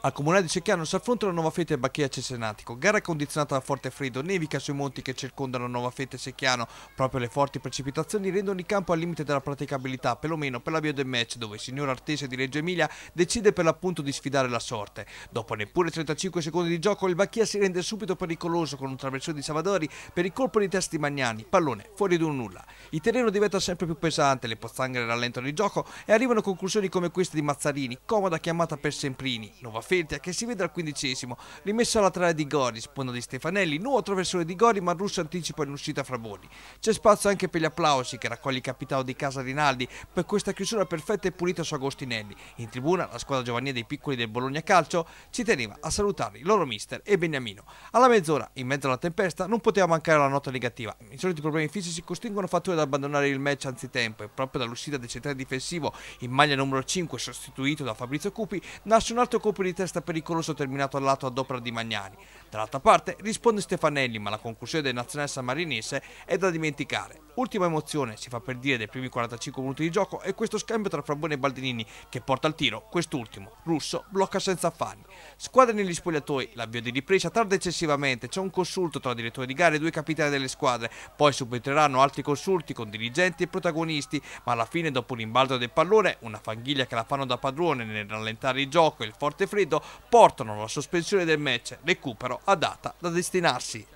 Al comune di Secchiano si affronta affrontano Nuova Fete e Bacchia Cesenatico. Gara condizionata da forte freddo, nevica sui monti che circondano la Nuova Fete e Secchiano. Proprio le forti precipitazioni rendono il campo al limite della praticabilità, perlomeno per l'avvio del match, dove il signor Artese di Reggio Emilia decide per l'appunto di sfidare la sorte. Dopo neppure 35 secondi di gioco, il Bacchia si rende subito pericoloso con un traversone di Savadori per il colpo di testa di Magnani, pallone fuori di un nulla. Il terreno diventa sempre più pesante, le pozzanghere rallentano il gioco e arrivano conclusioni come queste di Mazzarini, comoda chiamata per Semprini. Nuova Feltia che si vede al quindicesimo, rimessa laterale di Gori, sponda di Stefanelli, nuovo traversone di Gori ma russo anticipa in uscita fra Fraboni. C'è spazio anche per gli applausi che raccoglie il capitano di casa Rinaldi per questa chiusura perfetta e pulita su Agostinelli. In tribuna la squadra giovanile dei piccoli del Bologna Calcio ci teneva a salutarli, il loro mister e Beniamino. Alla mezz'ora, in mezzo alla tempesta, non poteva mancare la nota negativa. I soliti problemi fisici costringono Fattori ad abbandonare il match anzitempo e proprio dall'uscita del centrale difensivo in maglia numero 5 sostituito da Fabrizio Cupi nasce un altro colpo di testa pericoloso terminato al lato ad opera di Magnani. Dall'altra parte risponde Stefanelli, ma la conclusione del nazionale sammarinese è da dimenticare. Ultima emozione, si fa per dire, dei primi 45 minuti di gioco è questo scambio tra Frabone e Baldinini che porta al tiro, quest'ultimo, Russo, blocca senza affanni. Squadre negli spogliatoi, l'avvio di ripresa tarda eccessivamente, c'è un consulto tra direttore di gare e due capitani delle squadre, poi subentreranno altri consulti con dirigenti e protagonisti, ma alla fine dopo l'imbalzo del pallone, una fanghiglia che la fanno da padrone nel rallentare il gioco e il forte freddo, freddo portano alla sospensione del match, recupero a data da destinarsi